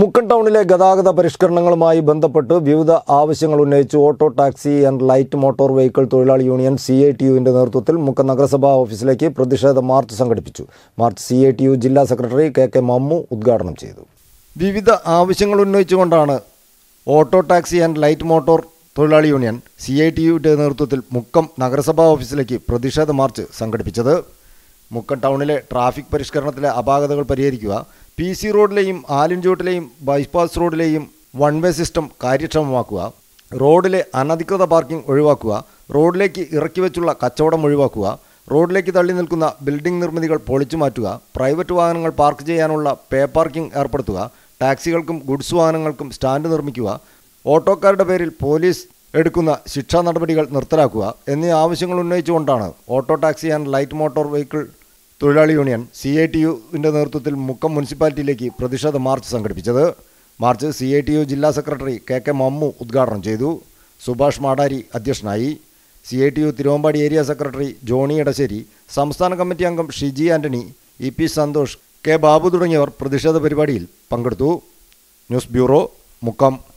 മുക്കൻ ടൗണിലെ ഗതാഗത പരിഷ്കരണങ്ങളുമായി ബന്ധപ്പെട്ട് വിവിധ ആവശ്യങ്ങൾ ഉന്നയിച്ച് auto taxi and light motor vehicle തൊഴിലാളി യൂണിയൻ സി ഐ ടി യുവിൻ്റെ നേതൃത്വത്തിൽ മുക്കൻ നഗരസഭാ ഓഫീസിലേക്ക് പ്രതിഷേധ മാർച്ച് സംഘടിപ്പിച്ചു march C I T U ജില്ലാ സെക്രട്ടറി കെ കെ മമ്മു ഉദ്ഘാടനം ചെയ്തു വിവിധ ആവശ്യങ്ങൾ ഉന്നയിച്ചുകൊണ്ടാണ് auto taxi and light motor തൊഴിലാളി യൂണിയൻ സി ഐ ടി യുവിൻ്റെ നേതൃത്വത്തിൽ മുക്കം നഗരസഭാ ഓഫീസിലേക്ക് പ്രതിഷേധ മാർച്ച് സംഘടിപ്പിച്ചത് മുക്കം ടൗണിലെ ട്രാഫിക് പരിഷ്കരണത്തിലെ അപാകതകൾ പരിഹരിക്കുക പി സി റോഡിലെയും ആലിൻചോട്ടിലെയും ബൈപ്പാസ് റോഡിലെയും വൺ വേ സിസ്റ്റം കാര്യക്ഷമമാക്കുക റോഡിലെ അനധികൃത പാർക്കിംഗ് ഒഴിവാക്കുക റോഡിലേക്ക് ഇറക്കി വെച്ചുള്ള കച്ചവടം ഒഴിവാക്കുക റോഡിലേക്ക് തള്ളി നിൽക്കുന്ന ബിൽഡിംഗ് നിർമ്മിതികൾ പൊളിച്ചു മാറ്റുക പ്രൈവറ്റ് വാഹനങ്ങൾ പാർക്ക് ചെയ്യാനുള്ള പേ പാർക്കിംഗ് ഏർപ്പെടുത്തുക ടാക്സികൾക്കും ഗുഡ്സ് വാഹനങ്ങൾക്കും സ്റ്റാൻഡ് നിർമ്മിക്കുക ഓട്ടോക്കാരുടെ പേരിൽ പോലീസ് എടുക്കുന്ന ശിക്ഷാ നടപടികൾ നിർത്തലാക്കുക എന്നീ ആവശ്യങ്ങൾ ഉന്നയിച്ചുകൊണ്ടാണ് auto taxi and light motor vehicle തൊഴിലാളി യൂണിയൻ സി ഐ ടി യുവിൻ്റെ നേതൃത്വത്തിൽ മുക്കം മുനിസിപ്പാലിറ്റിയിലേക്ക് പ്രതിഷേധ മാർച്ച് സംഘടിപ്പിച്ചത് march C I T U ജില്ലാ സെക്രട്ടറി കെ കെ മമ്മു ഉദ്ഘാടനം ചെയ്തു സുഭാഷ് മാടാരി അധ്യക്ഷനായി C I T U Thiruvambadi area secretary Johny Edassery സംസ്ഥാന കമ്മിറ്റി അംഗം Shiji Antony E P Santhosh K Babu തുടങ്ങിയവർ പ്രതിഷേധ പരിപാടിയിൽ പങ്കെടുത്തു ന്യൂസ് ബ്യൂറോ മുക്കം